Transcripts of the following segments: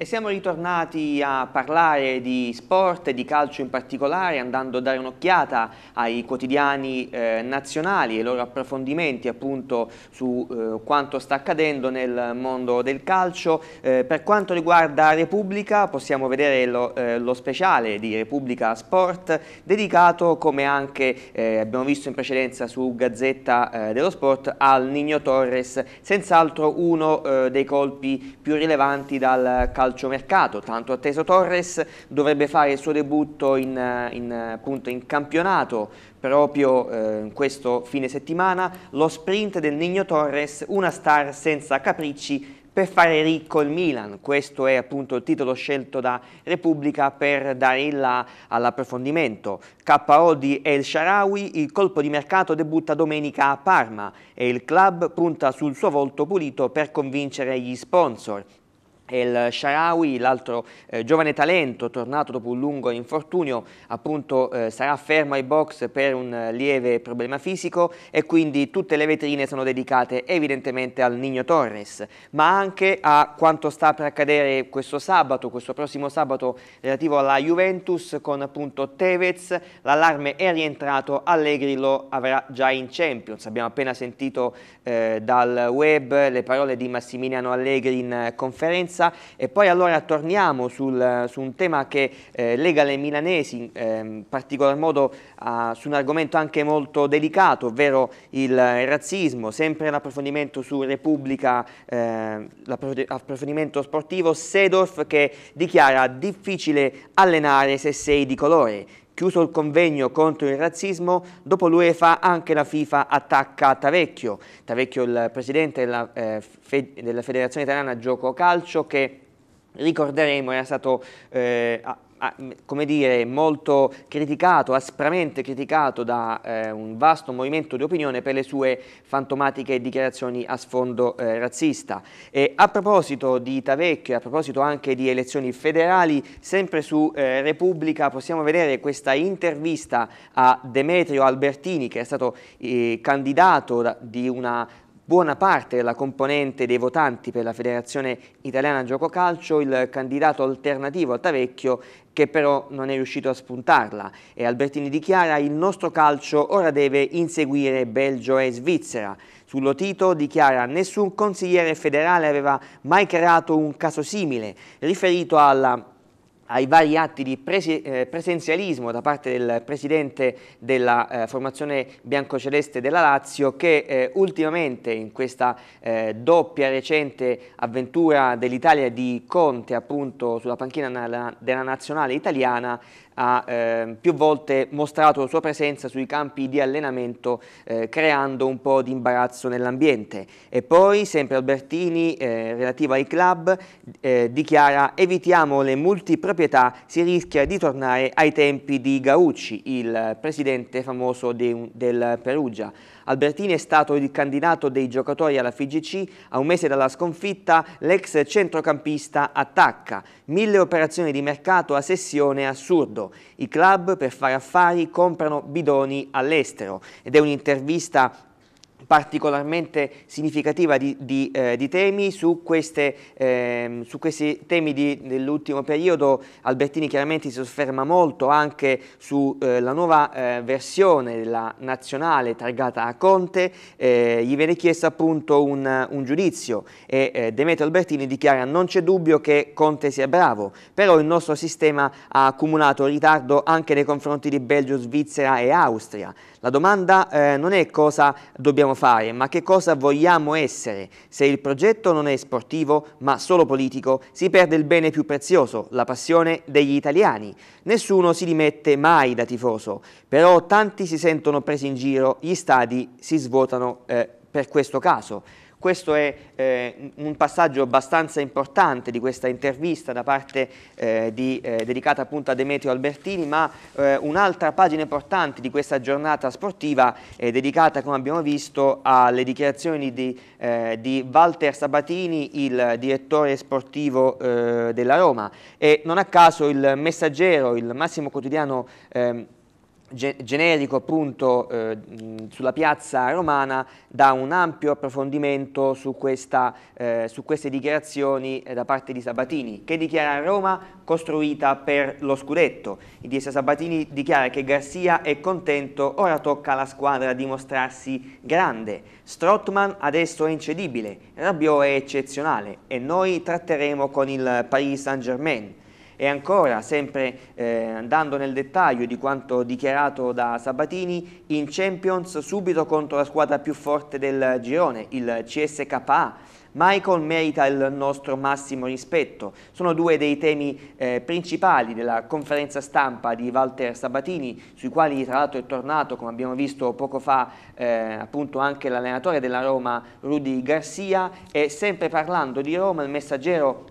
E siamo ritornati a parlare di sport e di calcio in particolare, andando a dare un'occhiata ai quotidiani eh, nazionali e ai loro approfondimenti appunto su eh, quanto sta accadendo nel mondo del calcio. Eh, per quanto riguarda Repubblica possiamo vedere lo, eh, lo speciale di Repubblica Sport dedicato come anche eh, abbiamo visto in precedenza su Gazzetta eh, dello Sport al Nino Torres, senz'altro uno dei colpi più rilevanti dal calcio calciomercato, tanto atteso Torres dovrebbe fare il suo debutto in, eh, in, eh, appunto, in campionato proprio eh, questo fine settimana, lo sprint del Nino Torres, una star senza capricci per fare ricco il Milan, questo è appunto il titolo scelto da Repubblica per dare il là all'approfondimento. KO di El Sharawi, il colpo di mercato debutta domenica a Parma e il club punta sul suo volto pulito per convincere gli sponsor. El Sharawi, l'altro eh, giovane talento tornato dopo un lungo infortunio, appunto eh, sarà fermo ai box per un eh, lieve problema fisico e quindi tutte le vetrine sono dedicate evidentemente al Nino Torres, ma anche a quanto sta per accadere questo sabato, questo prossimo sabato relativo alla Juventus con appunto Tevez, l'allarme è rientrato, Allegri lo avrà già in Champions, abbiamo appena sentito eh, dal web le parole di Massimiliano Allegri in eh, conferenza partenza e poi allora torniamo sul, su un tema che eh, lega le milanesi, eh, in particolar modo eh, su un argomento anche molto delicato, ovvero il razzismo, sempre l'approfondimento su Repubblica, ehm, l'approfondimento sportivo, Sedorf che dichiara difficile allenare se sei di colore. Chiuso il convegno contro il razzismo, dopo l'UEFA anche la FIFA attacca Tavecchio. Tavecchio è il presidente della, eh, Fe della Federazione Italiana Gioco Calcio che ricorderemo era stato eh, come dire, molto criticato, aspramente criticato da eh, un vasto movimento di opinione per le sue fantomatiche dichiarazioni a sfondo eh, razzista. E a proposito di Tavecchio, a proposito anche di elezioni federali, sempre su eh, Repubblica possiamo vedere questa intervista a Demetrio Albertini, che è stato eh, candidato da, di una buona parte della componente dei votanti per la Federazione Italiana Gioco Calcio il candidato alternativo a Tavecchio che però non è riuscito a spuntarla e Albertini dichiara il nostro calcio ora deve inseguire Belgio e Svizzera. Sullo Tito dichiara nessun consigliere federale aveva mai creato un caso simile riferito alla ai vari atti di eh, presenzialismo da parte del presidente della eh, formazione biancoceleste della Lazio che eh, ultimamente in questa eh, doppia recente avventura dell'Italia di Conte appunto sulla panchina della nazionale italiana ha eh, più volte mostrato la sua presenza sui campi di allenamento eh, creando un po' di imbarazzo nell'ambiente. E poi, sempre Albertini, eh, relativo ai club, eh, dichiara evitiamo le multiproprietà, si rischia di tornare ai tempi di Gaucci, il presidente famoso de, del Perugia. Albertini è stato il candidato dei giocatori alla FIGC, a un mese dalla sconfitta l'ex centrocampista attacca, mille operazioni di mercato a sessione assurdo. I club per fare affari comprano bidoni all'estero ed è un'intervista particolarmente significativa di, di, eh, di temi. Su, queste, eh, su, questi temi di, dell'ultimo periodo Albertini chiaramente si sofferma molto anche sulla eh, nuova eh, versione della nazionale targata a Conte. Eh, gli viene chiesto appunto un, un giudizio e Demetrio Albertini dichiara non c'è dubbio che Conte sia bravo, però il nostro sistema ha accumulato ritardo anche nei confronti di Belgio, Svizzera e Austria. La domanda eh, non è cosa dobbiamo fare fare, ma che cosa vogliamo essere. Se il progetto non è sportivo, ma solo politico, si perde il bene più prezioso, la passione degli italiani. Nessuno si dimette mai da tifoso, però tanti si sentono presi in giro, gli stadi si svuotano eh, per questo caso. Questo è eh, un passaggio abbastanza importante di questa intervista da parte eh, di, eh, dedicata appunto a Demetrio Albertini, ma eh, un'altra pagina importante di questa giornata sportiva è dedicata, come abbiamo visto, alle dichiarazioni di, eh, di Walter Sabatini, il direttore sportivo eh, della Roma. E non a caso il messaggero, il massimo quotidiano eh, generico appunto eh, sulla piazza romana dà un ampio approfondimento su, questa, eh, su queste dichiarazioni eh, da parte di Sabatini che dichiara Roma costruita per lo scudetto. Il DS Sabatini dichiara che Garcia è contento, ora tocca alla squadra dimostrarsi grande. Strottman adesso è incedibile, Rabiot è eccezionale e noi tratteremo con il Paris Saint-Germain. E ancora, sempre eh, andando nel dettaglio di quanto dichiarato da Sabatini, in Champions subito contro la squadra più forte del girone, il CSKA. Michael merita il nostro massimo rispetto. Sono due dei temi eh, principali della conferenza stampa di Walter Sabatini, sui quali tra l'altro è tornato, come abbiamo visto poco fa, eh, appunto anche l'allenatore della Roma Rudy Garcia e sempre parlando di Roma il messaggero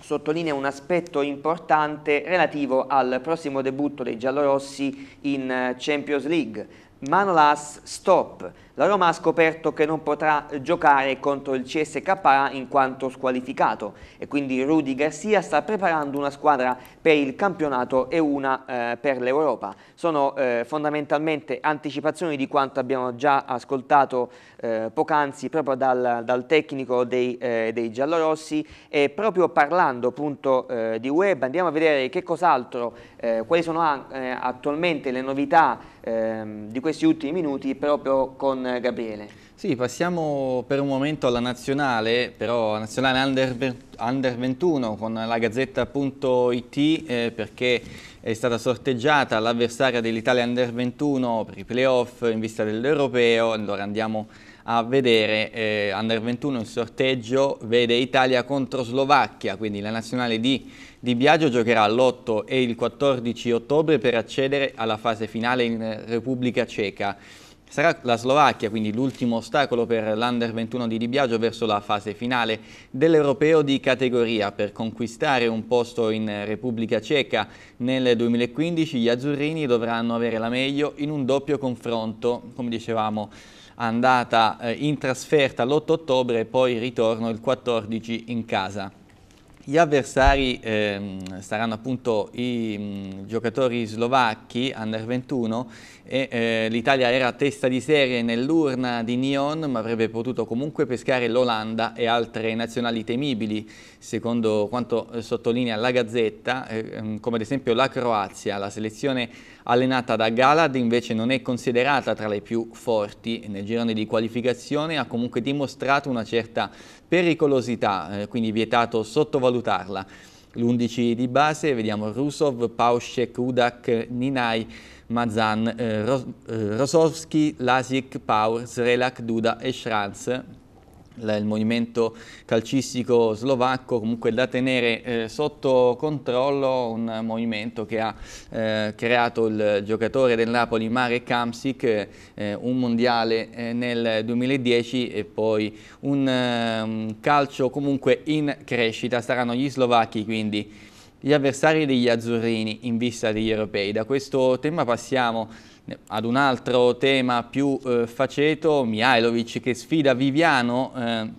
sottolinea un aspetto importante relativo al prossimo debutto dei giallorossi in eh, Champions League. Manolas stop, la Roma ha scoperto che non potrà giocare contro il CSK in quanto squalificato e quindi Rudy Garcia sta preparando una squadra per il campionato e una eh, per l'Europa. Sono eh, fondamentalmente anticipazioni di quanto abbiamo già ascoltato eh, poc'anzi proprio dal, dal tecnico dei, eh, dei, giallorossi e proprio parlando appunto eh, di web andiamo a vedere che cos'altro, eh, quali sono attualmente le novità ehm, di questi ultimi minuti proprio con Gabriele. Sì, passiamo per un momento alla nazionale, però nazionale under, under 21 con la gazzetta.it eh, perché è stata sorteggiata l'avversaria dell'Italia under 21 per i playoff in vista dell'europeo, allora andiamo a vedere eh, Under 21 il sorteggio vede Italia contro Slovacchia, quindi la nazionale di, di Biagio giocherà l'8 e il 14 ottobre per accedere alla fase finale in Repubblica Ceca. Sarà la Slovacchia quindi l'ultimo ostacolo per l'Under 21 di Di Biagio verso la fase finale dell'Europeo di categoria. Per conquistare un posto in Repubblica Ceca nel 2015 gli azzurrini dovranno avere la meglio in un doppio confronto, come dicevamo, andata eh, in trasferta l'8 ottobre e poi ritorno il 14 in casa. Gli avversari ehm, saranno appunto i mh, mm, giocatori slovacchi, under 21, e eh, l'Italia era testa di serie nell'urna di Nyon, ma avrebbe potuto comunque pescare l'Olanda e altre nazionali temibili secondo quanto eh, sottolinea la Gazzetta, eh, ehm, come ad esempio la Croazia, la selezione allenata da Galad invece non è considerata tra le più forti nel girone di qualificazione, ha comunque dimostrato una certa pericolosità, eh, quindi vietato sottovalutarla. L'11 di base, vediamo Rusov, Pauschek, Udak, Ninai, Mazan, eh, Ros Rosovski, Lasik, Paur, Srelak, Duda e Schranz il movimento calcistico slovacco, comunque da tenere eh, sotto controllo un movimento che ha eh, creato il giocatore del Napoli Marek Kamsic eh, un mondiale eh, nel 2010 e poi un ehm, calcio comunque in crescita, saranno gli slovacchi quindi gli avversari degli azzurrini in vista degli europei. Da questo tema passiamo ad un altro tema più eh, faceto, Mihailovic che sfida Viviano, eh,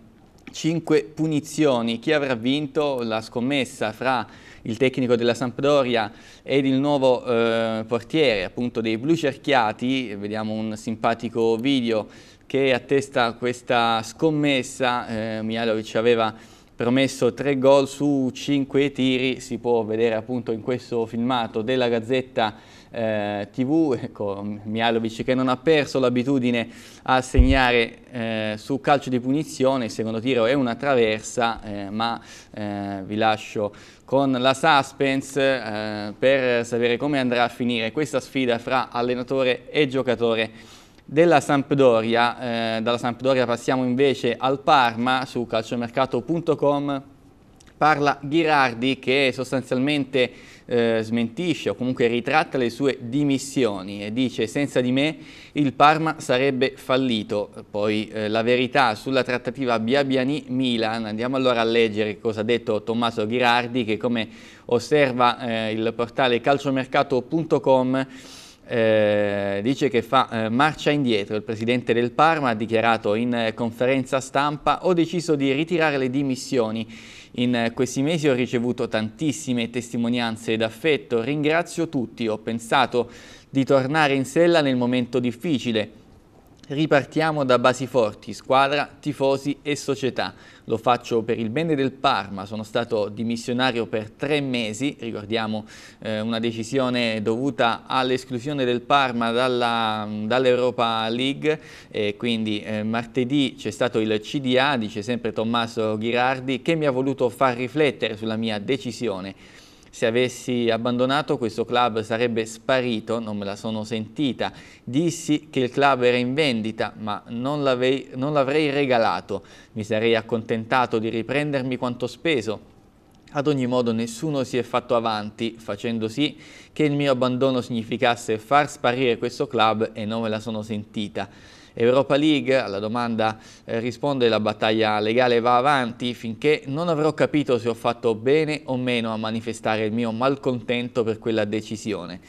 5 punizioni. Chi avrà vinto la scommessa fra il tecnico della Sampdoria ed il nuovo eh, portiere appunto dei blu cerchiati, vediamo un simpatico video che attesta questa scommessa, eh, Mihailovic aveva promesso 3 gol su 5 tiri, si può vedere appunto in questo filmato della Gazzetta eh, TV, ecco, Mialovic che non ha perso l'abitudine a segnare eh, su calcio di punizione, il secondo tiro è una traversa, eh, ma eh, vi lascio con la suspense eh, per sapere come andrà a finire questa sfida fra allenatore e giocatore della Sampdoria. Eh, dalla Sampdoria passiamo invece al Parma su calciomercato.com parla Ghirardi che sostanzialmente eh, smentisce o comunque ritratta le sue dimissioni e dice senza di me il Parma sarebbe fallito. Poi eh, la verità sulla trattativa Biabiani-Milan, andiamo allora a leggere cosa ha detto Tommaso Ghirardi che come osserva eh, il portale calciomercato.com eh, dice che fa eh, marcia indietro. Il presidente del Parma ha dichiarato in eh, conferenza stampa ho deciso di ritirare le dimissioni. In eh, questi mesi ho ricevuto tantissime testimonianze d'affetto, ringrazio tutti, ho pensato di tornare in sella nel momento difficile ripartiamo da basi forti, squadra, tifosi e società. Lo faccio per il bene del Parma, sono stato dimissionario per tre mesi, ricordiamo eh, una decisione dovuta all'esclusione del Parma dall'Europa dall League, e quindi eh, martedì c'è stato il CDA, dice sempre Tommaso Ghirardi, che mi ha voluto far riflettere sulla mia decisione se avessi abbandonato questo club sarebbe sparito, non me la sono sentita. Dissi che il club era in vendita, ma non l'avrei regalato. Mi sarei accontentato di riprendermi quanto speso. Ad ogni modo nessuno si è fatto avanti, facendo sì che il mio abbandono significasse far sparire questo club e non me la sono sentita. Europa League, alla domanda eh, risponde la battaglia legale va avanti finché non avrò capito se ho fatto bene o meno a manifestare il mio malcontento per quella decisione.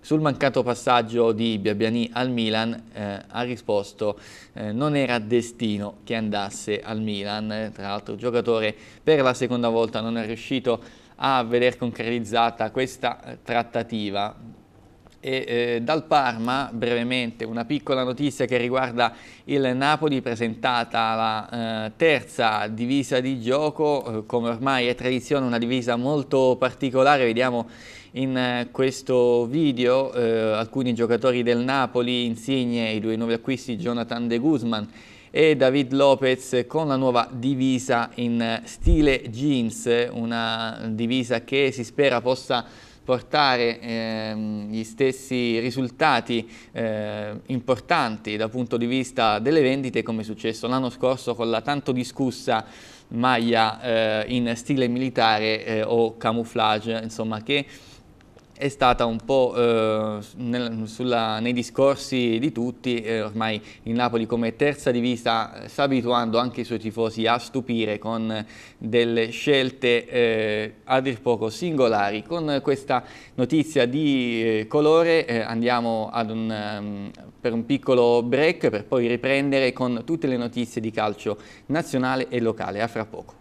Sul mancato passaggio di Biabiani al Milan eh, ha risposto eh, non era destino che andasse al Milan, tra l'altro il giocatore per la seconda volta non è riuscito a vedere concretizzata questa eh, trattativa, e, eh, dal Parma, brevemente, una piccola notizia che riguarda il Napoli, presentata la eh, terza divisa di gioco, eh, come ormai è tradizione, una divisa molto particolare, vediamo in eh, questo video eh, alcuni giocatori del Napoli, Insigne, i due nuovi acquisti, Jonathan De Guzman e David Lopez con la nuova divisa in eh, stile jeans, una divisa che si spera possa portare ehm, gli stessi risultati eh, importanti dal punto di vista delle vendite come è successo l'anno scorso con la tanto discussa maglia eh, in stile militare eh, o camouflage, insomma che è stata un po' eh, nel, sulla, nei discorsi di tutti, eh, ormai il Napoli come terza divisa eh, sta abituando anche i suoi tifosi a stupire con delle scelte eh, a dir poco singolari. Con questa notizia di eh, colore eh, andiamo un, um, per un piccolo break per poi riprendere con tutte le notizie di calcio nazionale e locale. A fra poco.